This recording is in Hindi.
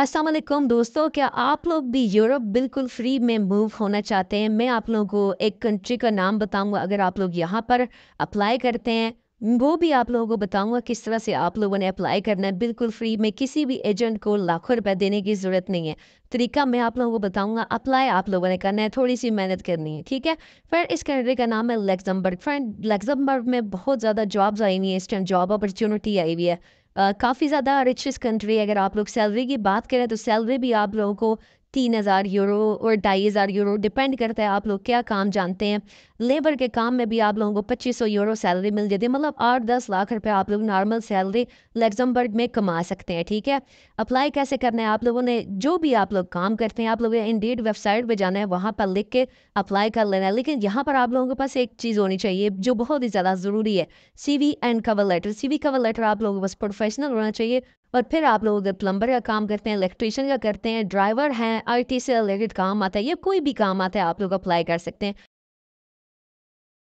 अस्सलाम वालेकुम दोस्तों क्या आप लोग भी यूरोप बिल्कुल फ्री में मूव होना चाहते हैं मैं आप लोगों को एक कंट्री का नाम बताऊंगा अगर आप लोग यहाँ पर अप्लाई करते हैं वो भी आप लोगों को बताऊंगा किस तरह से आप लोगों ने अप्लाई करना है बिल्कुल फ्री में किसी भी एजेंट को लाखों रुपए देने की ज़रूरत नहीं है तरीका मैं आप लोगों को बताऊंगा अप्लाई आप लोगों ने करना है थोड़ी सी मेहनत करनी है ठीक है फिर इस कंट्री का नाम है लेक्जमबर्ग फ्रेंड लेक्जमबर्ग में बहुत ज़्यादा जॉब्स आई हुई हैं इस टाइम जॉब अपॉर्चुनिटी आई हुई है काफ़ी ज़्यादा रिचेस्ट कंट्री अगर आप लोग सैलरी की बात करें तो सैलरी भी आप लोगों को तीन हज़ार यूरो और ढाई हज़ार यूरो डिपेंड करता है आप लोग क्या काम जानते हैं लेबर के काम में भी आप लोगों को पच्चीस सौ यूरो सैलरी मिल जाती है मतलब आठ दस लाख रुपए आप लोग नॉर्मल सैलरी लग्जमबर्ग में कमा सकते हैं ठीक है अप्लाई कैसे करना है आप लोगों ने जो भी आप लोग काम करते हैं आप लोगों ने इंडीड वेबसाइट पर जाना है वहाँ पर लिख के अप्लाई कर लेना है लेकिन यहाँ पर आप लोगों के पास एक चीज़ होनी चाहिए जो बहुत ही ज़्यादा ज़रूरी है C and cover letter C cover letter आप लोगों के पास प्रोफेशनल होना चाहिए और फिर आप लोग प्लम्बर का काम करते हैं इलेक्ट्रिशियन का करते हैं ड्राइवर हैं आई टी से रिलेटेड काम आता है या कोई भी काम आता है आप लोग अप्लाई कर सकते हैं